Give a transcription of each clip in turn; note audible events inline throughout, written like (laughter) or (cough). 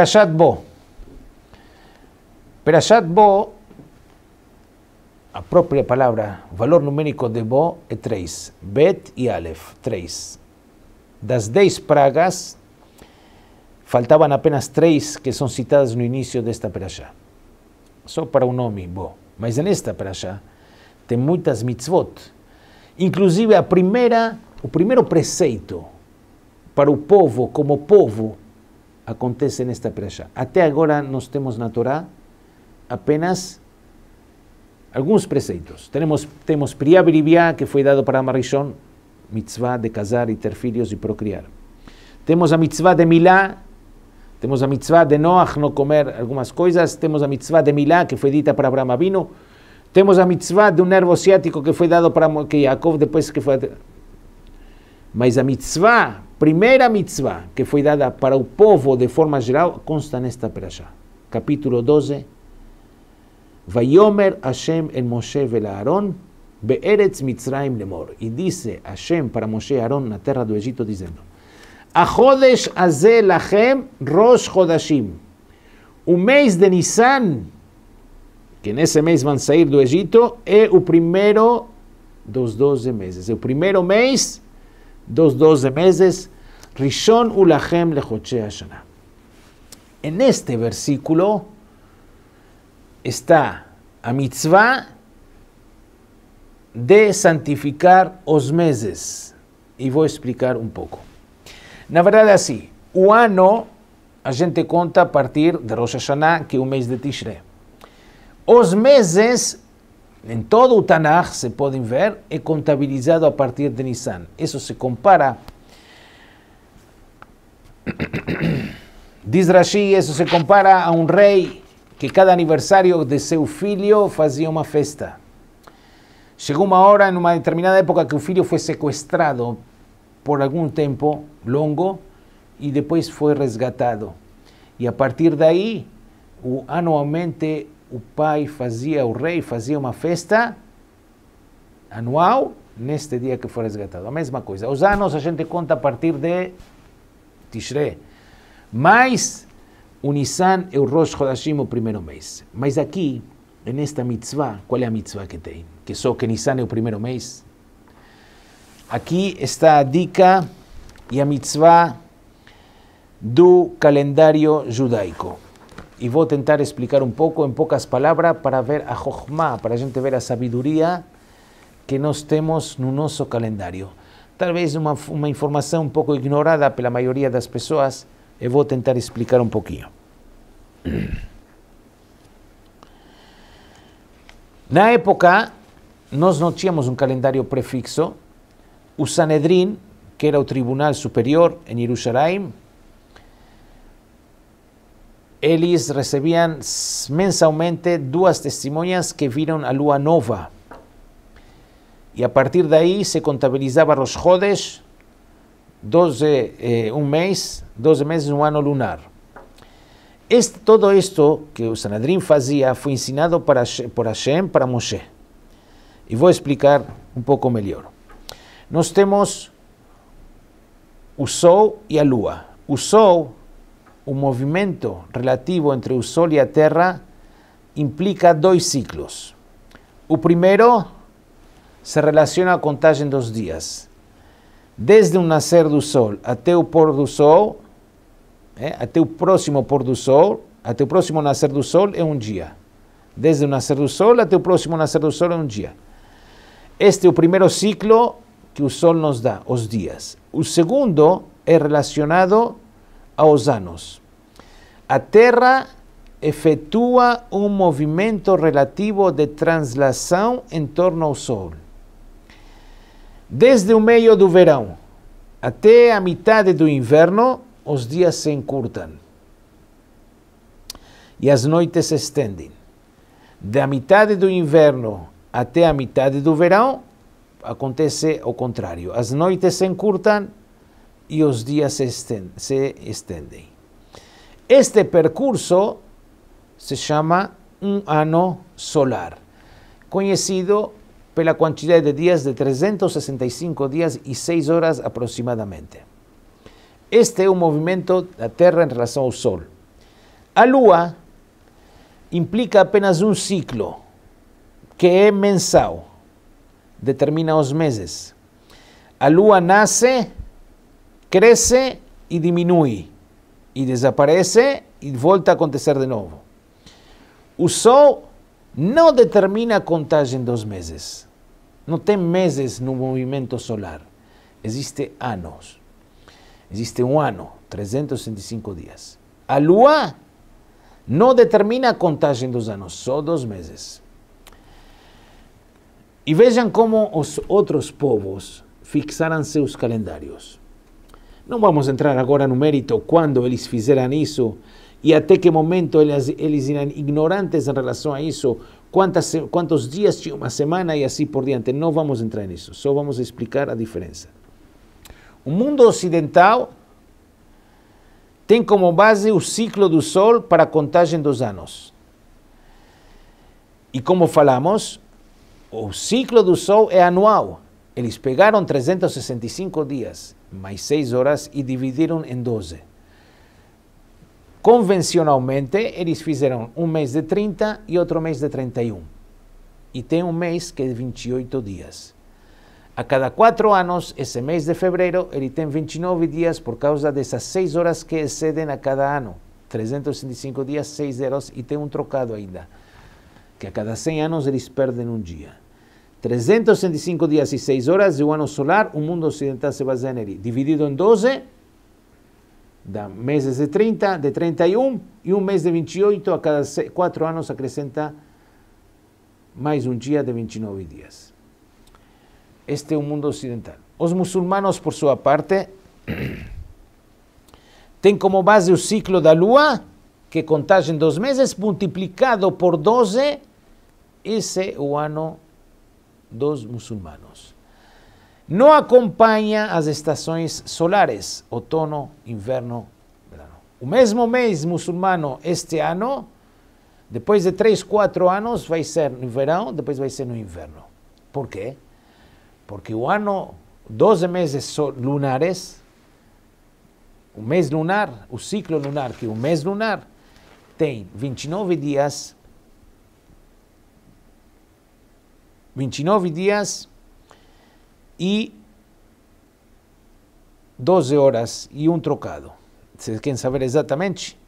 Perashat Bo. Perashat Bo, a própria palavra, o valor numérico de Bo é 3. Bet e Aleph, 3. Das 10 pragas, faltavam apenas 3 que são citadas no início desta Perashat. Só para o nome Bo. Mas nesta Perashat tem muitas mitzvot. Inclusive a primeira, o primeiro preceito para o povo, como povo, acontece nesta precha. Até agora nós temos na Torá apenas alguns preceitos. Temos, temos Priya que foi dado para Amarishon, mitzvah de casar e ter filhos e procriar. Temos a mitzvah de Milá, temos a mitzvah de Noach, não comer algumas coisas. Temos a mitzvah de Milá, que foi dita para Abraham Avino. Temos a mitzvah de um nervo ciático que foi dado para que Jacob depois que foi... Mas a mitzvah Primera mitzvah que fue dada para el pueblo de forma general. consta en esta perashá. Capítulo 12. Vayomer Hashem el Moshe Mitzrayim lemor. Y Hashem para Moshe Aarón Aaron la terra do Egipto. Diciendo. Ajodesh azel lachem rosh chodashim. Un mes de Nissan, que en van mes salir sair do Egito, el o primero dos 12 meses. El primero mes dos, doce meses, Rishon Ulahem Lehochea shana. En este versículo está a mitzvah de santificar os meses. Y voy a explicar un poco. La verdad es así. ano a gente conta a partir de Rosh Hashanah, que un mes de tishrei. Os meses em todo o Tanakh, se podem ver, é contabilizado a partir de Nissan. Isso se compara. (coughs) Diz Rashi, isso se compara a um rei que cada aniversário de seu filho fazia uma festa. Chegou uma hora, em uma determinada época, que o filho foi sequestrado por algum tempo longo e depois foi resgatado. E a partir daí, anualmente o pai fazia, o rei fazia uma festa anual neste dia que foi resgatado. A mesma coisa. Os anos a gente conta a partir de Tishré. Mas o Nissan é o Rosh Chodashim, o primeiro mês. Mas aqui, nesta mitzvah, qual é a mitzvah que tem? Que só que Nissan é o primeiro mês? Aqui está a dica e a mitzvah do calendário judaico. E vou tentar explicar um pouco, em poucas palavras, para ver a Jochma, para a gente ver a sabiduría que nós temos no nosso calendário. Talvez uma, uma informação um pouco ignorada pela maioria das pessoas, eu eh, vou tentar explicar um pouquinho. Na época, nós não tínhamos um calendário prefixo. O Sanedrin, que era o tribunal superior em Jerusalém, eles recebiam mensalmente duas testemunhas que viram a lua nova. E a partir daí se contabilizava Rosh jodes, 12, eh, um mês, 12 meses, um ano lunar. Este, todo isto que o Sanadrim fazia foi ensinado para, por Hashem para Moshe. E vou explicar um pouco melhor. Nós temos o Sol e a Lua. O Sol o movimento relativo entre o Sol e a Terra implica dois ciclos. O primeiro se relaciona à contagem dos dias. Desde o nascer do Sol até o pôr do Sol, é, eh, até o próximo pôr do Sol, até o próximo nascer do Sol é um dia. Desde o nascer do Sol até o próximo nascer do Sol é um dia. Este é o primeiro ciclo que o Sol nos dá, os dias. O segundo é relacionado aos anos. A Terra efetua um movimento relativo de translação em torno ao Sol. Desde o meio do verão até a metade do inverno, os dias se encurtam e as noites se estendem. Da metade do inverno até a metade do verão, acontece o contrário. As noites se encurtam y los días se, estén, Este percurso se llama un ano solar, conocido por la cantidad de días de 365 días y 6 horas aproximadamente. Este es un movimiento de la Tierra en relación al Sol. A Lua implica apenas un ciclo, que es mensal, determina los meses. A Lua nace cresce e diminui, e desaparece e volta a acontecer de novo. O Sol não determina a contagem dos meses. Não tem meses no movimento solar. Existe anos. Existe um ano, 365 dias. A Lua não determina a contagem dos anos, só dos meses. E vejam como os outros povos fixaram seus calendários. Não vamos entrar agora no mérito quando eles fizeram isso e até que momento eles, eles eram ignorantes em relação a isso, quantas, quantos dias tinha uma semana e assim por diante. Não vamos entrar nisso, só vamos explicar a diferença. O mundo ocidental tem como base o ciclo do Sol para a contagem dos anos. E como falamos, o ciclo do Sol é anual. Eles pegaram 365 dias, mais 6 horas, e dividiram em 12. Convencionalmente, eles fizeram um mês de 30 e outro mês de 31. E tem um mês que é de 28 dias. A cada 4 anos, esse mês de fevereiro, ele tem 29 dias por causa dessas 6 horas que excedem a cada ano. 365 dias, 6 horas, e tem um trocado ainda. Que a cada 100 anos eles perdem um dia. 365 dias e 6 horas de o ano solar, o mundo ocidental se baseia nele. Dividido em 12, dá meses de 30, de 31 e um mês de 28, a cada 4 anos acrescenta mais um dia de 29 dias. Este é o mundo ocidental. Os muçulmanos, por sua parte, têm (clears throat) como base o ciclo da lua, que contagem dos meses, multiplicado por 12, esse é o ano solar dos muçulmanos. Não acompanha as estações solares, outono, inverno, verão. O mesmo mês muçulmano este ano, depois de 3, 4 anos, vai ser no verão, depois vai ser no inverno. Por quê? Porque o ano, 12 meses lunares, o mês lunar, o ciclo lunar, que é o mês lunar, tem 29 dias 29 dias e 12 horas e um trocado. Vocês querem saber exatamente?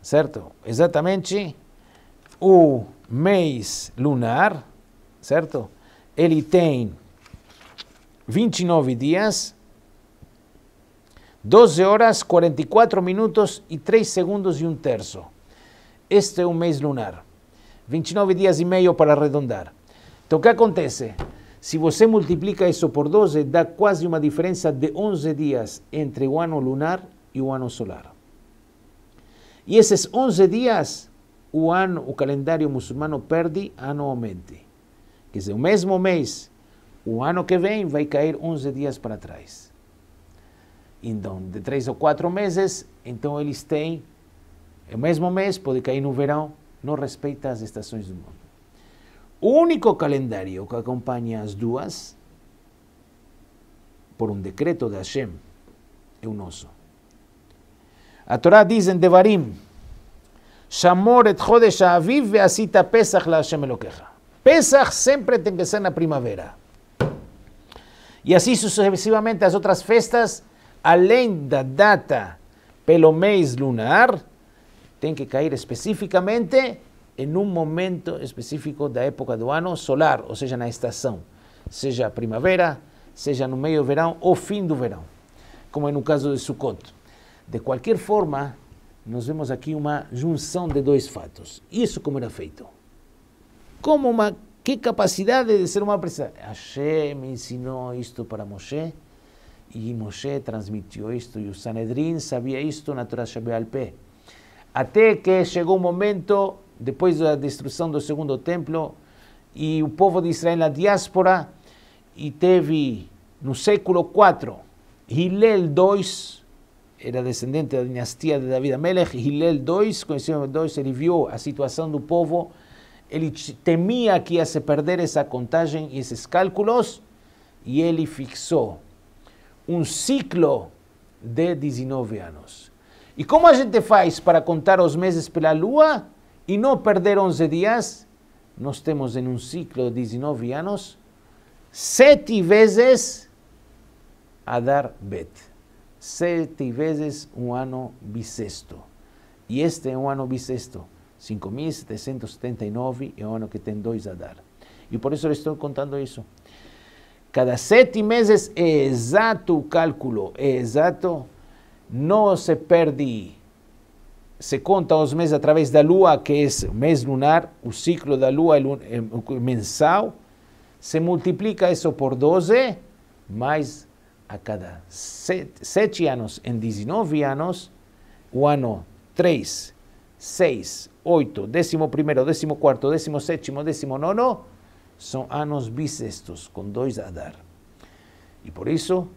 Certo? Exatamente o mês lunar, certo? Ele tem 29 dias, 12 horas, 44 minutos e 3 segundos e um terço. Este é o mês lunar. 29 dias e meio para arredondar. Então, o que acontece? Se você multiplica isso por 12, dá quase uma diferença de 11 dias entre o ano lunar e o ano solar. E esses 11 dias, o ano, o calendário muçulmano perde anualmente. Quer dizer, o mesmo mês, o ano que vem, vai cair 11 dias para trás. Então, de 3 ou 4 meses, então eles têm, é o mesmo mês, pode cair no verão, não respeita as estações do mundo. único calendario que acompaña las dos, por un decreto de Hashem es un oso. A Torá dicen Devarim, Shamor et Chodesh Aviv Pesach la Hashem queja. Pesach siempre tiene que ser la primavera. y así sucesivamente las otras festas, além data pelo mes lunar, tienen que caer específicamente, em um momento específico da época do ano solar, ou seja, na estação, seja primavera, seja no meio do verão ou fim do verão, como é no caso de Sukkot. De qualquer forma, nós vemos aqui uma junção de dois fatos. Isso como era feito. Como uma que capacidade de ser uma presença. Hashem me ensinou isto para Moshe e Moshe transmitiu isto e o Sanedrin sabia isto na Torá Shabealpé. Até que chegou um momento depois da destruição do segundo templo, e o povo de Israel na diáspora, e teve no século IV, Hillel II, era descendente da dinastia de David Amelech, Hillel II, conhecido II, ele viu a situação do povo, ele temia que ia se perder essa contagem e esses cálculos, e ele fixou um ciclo de 19 anos. E como a gente faz para contar os meses pela lua? y no perder 11 días, nos estemos en un ciclo de 19 años, 7 veces a dar bet. 7 veces un año bisesto. Y este es un año bisesto, 5.779 es un año que tiene dois a dar. Y por eso le estoy contando eso. Cada 7 meses es exacto cálculo, es exacto, no se perde se conta os meses através da lua, que é o mês lunar, o ciclo da lua é, é mensal, se multiplica isso por 12, mais a cada 7 anos, em 19 anos, o ano 3, 6, 8, 11, 14, 17, 19, são anos bissextos, com dois a dar. E por isso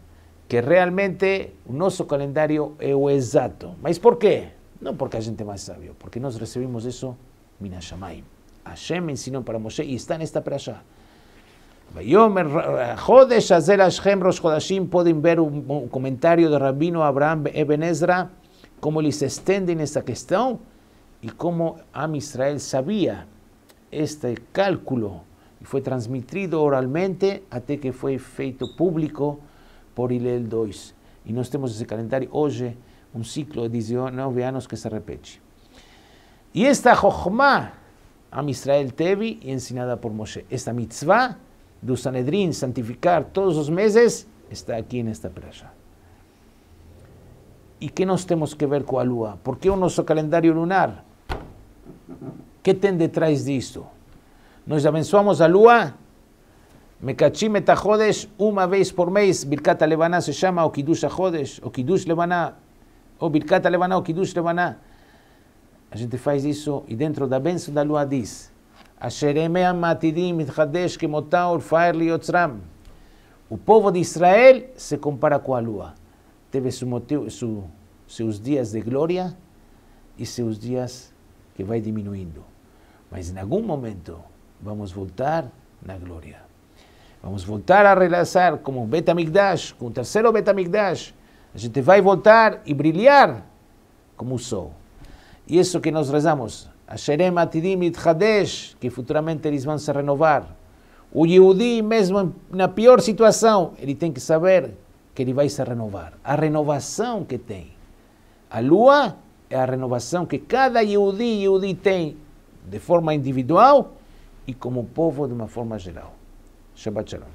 que realmente o nosso calendário é o exato. Mas por quê? No porque hay gente más sabio, porque nos recibimos eso minashamay, Hashem enseñó para Moshe y está en esta playa. yo pueden ver un, comentario de Rabino Abraham Eben Ezra, cómo les extiende en esta cuestión y cómo Am Israel sabía este cálculo y fue transmitido oralmente hasta que fue feito público por Hillel Dois. Y no estemos ese calendario, hoy un ciclo de 19 años que se repeche. Y esta Jochma, a Israel Tevi, y ensinada por Moshe, esta mitzvah de Sanedrín, santificar todos los meses, está aquí en esta playa. ¿Y qué nos tenemos que ver con Alúa? ¿Por qué un nuestro calendario lunar? ¿Qué ten detrás de esto? Nos abenzuamos a Lua, Mekachim Metajodes, una vez por mes, Birkata Lebaná se llama, o Kiddush Jodesh, o Kiddush Lebaná, ou oh, Birkat Levaná, ou oh, Kiddush Levaná. A gente faz isso e dentro da benção da lua diz O povo de Israel se compara com a lua. Teve seu motivo, seu, seus dias de glória e seus dias que vai diminuindo. Mas em algum momento vamos voltar na glória. Vamos voltar a relançar como Betamigdash, com o terceiro Betamigdash, a gente vai voltar e brilhar como o sol. E isso que nós rezamos. Asherem atidim itchadesh, que futuramente eles vão se renovar. O Yehudi, mesmo na pior situação, ele tem que saber que ele vai se renovar. A renovação que tem. A lua é a renovação que cada Yehudi, Yehudi tem de forma individual e como povo de uma forma geral. Shabbat Shalom.